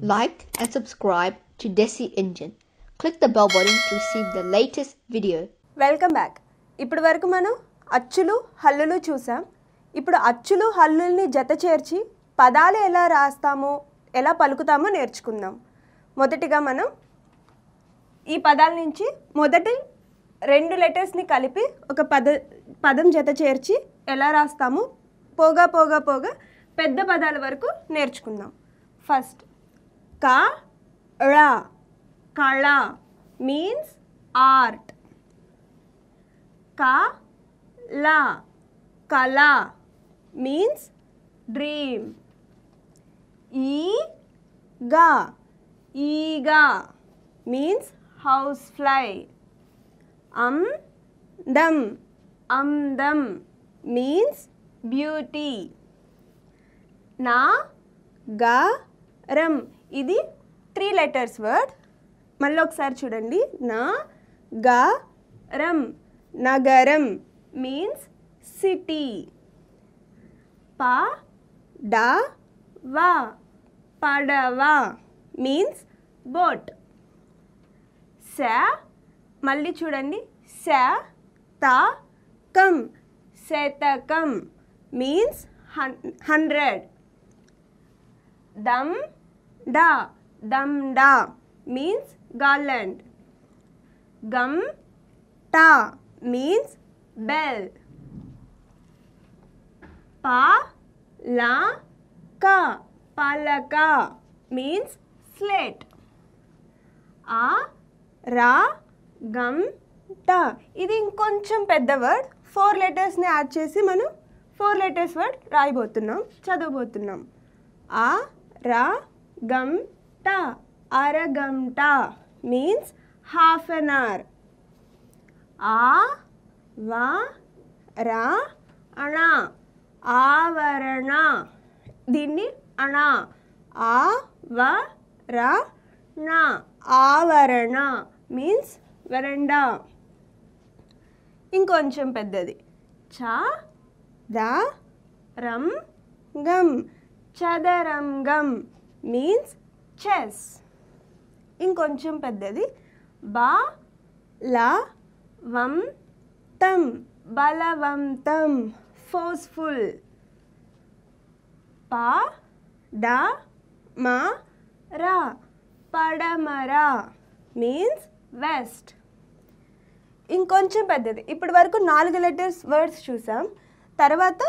Like and subscribe to Desi Engine. Click the bell button to receive the latest video. Welcome back ఇప్పటి వరకు మనం అచ్చులు హల్లులు చూసాం ఇప్పుడు అచ్చులు హల్లుల్ని జత చేర్చి పదాలు ఎలా రాస్తామో ఎలా పలుకుతామో నేర్చుకుందాం మొదటిగా మనం ఈ పదాల నుంచి మొదటి రెండు లెటర్స్ని కలిపి ఒక పద పదం జత చేర్చి ఎలా రాస్తామో పోగా పోగా పోగా పెద్ద పదాల వరకు నేర్చుకుందాం first Kala. Kala means art. Kala. Kala means dream. Iga. ega means housefly. am dam means beauty. Na. Ga. Ram ఇది త్రీ లెటర్స్ వర్డ్ మళ్ళీ ఒకసారి చూడండి నా గా రం నగరం మీన్స్ సిటీ పా డా వా పడవా మీన్స్ బోట్ స మళ్ళీ చూడండి స త కం శతకం మీన్స్ హన్ హండ్రెడ్ దమ్ డా దమ్ డా మీన్స్ garland. గమ్ ta means bell Pa la క palaka మీన్స్ slate. ఆ ra గమ్ ta ఇది ఇంకొంచెం పెద్ద వర్డ్ ఫోర్ లెటర్స్ని యాడ్ చేసి మనం ఫోర్ లెటర్స్ వర్డ్ రాయిబోతున్నాం చదవబోతున్నాం ఆ రా గంట అరగంట మీన్స్ హాఫ్ అన్ అవర్ ఆ వా రా అణ ఆవరణ దీన్ని అణ ఆ వ రా నా ఆవరణ మీన్స్ వెరండా ఇంకొంచెం పెద్దది చ ద రం గం చదరంగం మీన్స్ చెస్ ఇంకొంచెం పెద్దది బా లా వం తం బలవంతం ఫోర్స్ఫుల్ పా డ మా రా పడమరా మీన్స్ వెస్ట్ ఇంకొంచెం పెద్దది ఇప్పటి వరకు నాలుగు లెటర్స్ వర్డ్స్ చూసాం తర్వాత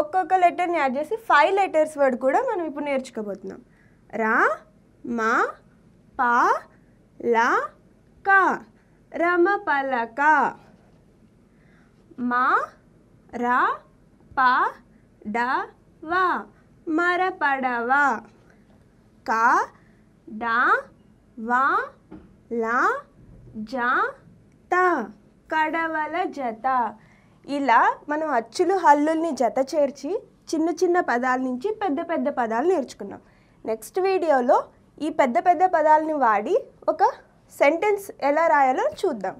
ఒక్కొక్క లెటర్ని యాడ్ చేసి ఫైవ్ లెటర్స్ వర్డ్ కూడా మనం ఇప్పుడు నేర్చుకోబోతున్నాం రా మా పా లా క రమపలక మా రా పా డ మర మరపడవ క డా వా లా జా త కడవల జత ఇలా మనం అచ్చులు హల్లుల్ని జత చేర్చి చిన్న చిన్న పదాల నుంచి పెద్ద పెద్ద పదాలు నేర్చుకున్నాం నెక్స్ట్ వీడియోలో ఈ పెద్ద పెద్ద పదాలని వాడి ఒక సెంటెన్స్ ఎలా రాయాలో చూద్దాం